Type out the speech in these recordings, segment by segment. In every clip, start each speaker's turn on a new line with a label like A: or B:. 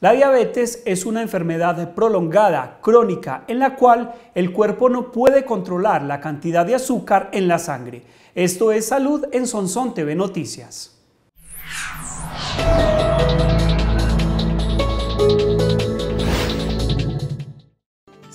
A: La diabetes es una enfermedad prolongada, crónica, en la cual el cuerpo no puede controlar la cantidad de azúcar en la sangre. Esto es Salud en Sonson TV Noticias.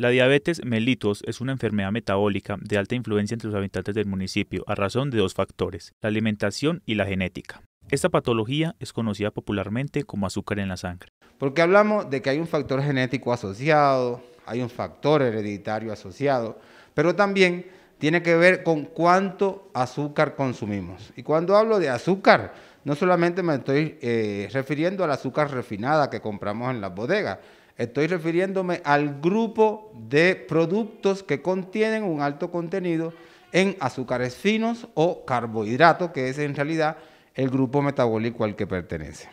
B: La diabetes mellitus es una enfermedad metabólica de alta influencia entre los habitantes del municipio a razón de dos factores, la alimentación y la genética. Esta patología es conocida popularmente como azúcar en la sangre.
C: Porque hablamos de que hay un factor genético asociado, hay un factor hereditario asociado, pero también tiene que ver con cuánto azúcar consumimos. Y cuando hablo de azúcar, no solamente me estoy eh, refiriendo al azúcar refinada que compramos en las bodegas, Estoy refiriéndome al grupo de productos que contienen un alto contenido en azúcares finos o carbohidratos, que es en realidad el grupo metabólico al que pertenece.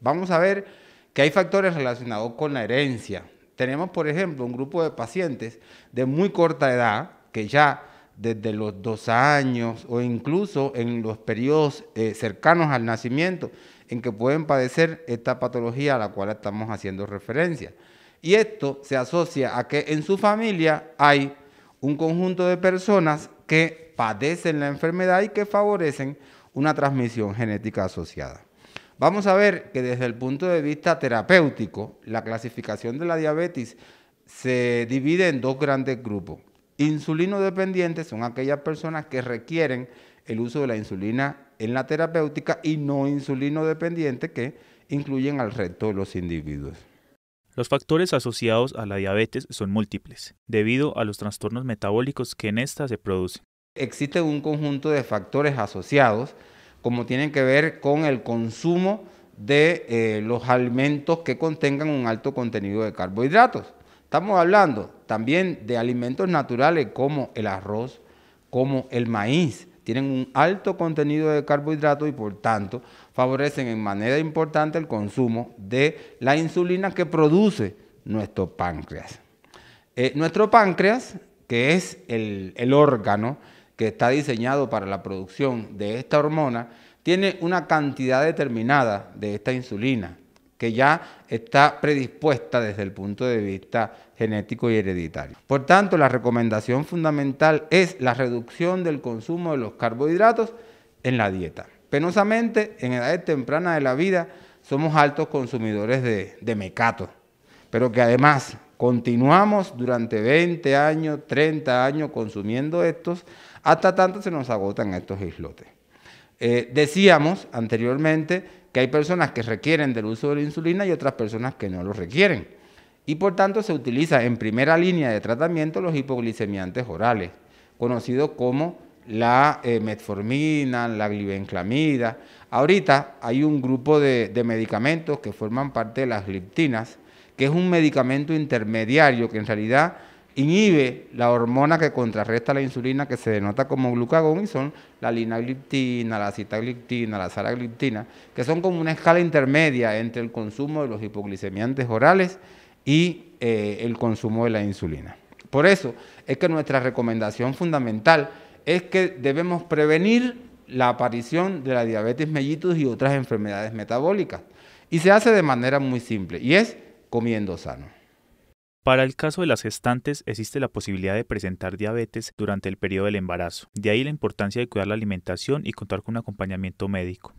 C: Vamos a ver que hay factores relacionados con la herencia. Tenemos, por ejemplo, un grupo de pacientes de muy corta edad que ya desde los dos años o incluso en los periodos eh, cercanos al nacimiento en que pueden padecer esta patología a la cual estamos haciendo referencia. Y esto se asocia a que en su familia hay un conjunto de personas que padecen la enfermedad y que favorecen una transmisión genética asociada. Vamos a ver que desde el punto de vista terapéutico, la clasificación de la diabetes se divide en dos grandes grupos. Insulino dependientes son aquellas personas que requieren el uso de la insulina en la terapéutica y no insulino dependiente que incluyen al resto de los individuos.
B: Los factores asociados a la diabetes son múltiples,
C: debido a los trastornos metabólicos que en esta se producen. Existe un conjunto de factores asociados, como tienen que ver con el consumo de eh, los alimentos que contengan un alto contenido de carbohidratos. Estamos hablando también de alimentos naturales como el arroz, como el maíz. Tienen un alto contenido de carbohidratos y por tanto favorecen en manera importante el consumo de la insulina que produce nuestro páncreas. Eh, nuestro páncreas, que es el órgano que está diseñado para la producción de esta hormona, tiene una cantidad determinada de esta insulina que ya está predispuesta desde el punto de vista genético y hereditario. Por tanto, la recomendación fundamental es la reducción del consumo de los carbohidratos en la dieta. Penosamente, en edades tempranas de la vida, somos altos consumidores de, mecato, pero que además continuamos durante 20 años, 30 años consumiendo estos, hasta tanto se nos agotan estos islotes. Eh, decíamos anteriormente que hay personas que requieren del uso de la insulina y otras personas que no lo requieren. Y por tanto se utiliza en primera línea de tratamiento los hipoglicemiantes orales, conocidos como la eh, metformina, la glibenclamida. Ahorita hay un grupo de, de medicamentos que forman parte de las gliptinas, que es un medicamento intermediario que en realidad inhibe la hormona que contrarresta la insulina que se denota como glucagón y son la linagliptina, la citagliptina, la saragliptina, que son como una escala intermedia entre el consumo de los hipoglicemiantes orales y eh, el consumo de la insulina. Por eso es que nuestra recomendación fundamental es que debemos prevenir la aparición de la diabetes mellitus y otras enfermedades metabólicas. Y se hace de manera muy simple y es comiendo sano. Para el caso de las gestantes
B: existe la posibilidad de presentar diabetes durante el periodo del embarazo, de ahí la importancia de cuidar la alimentación y contar con un acompañamiento médico.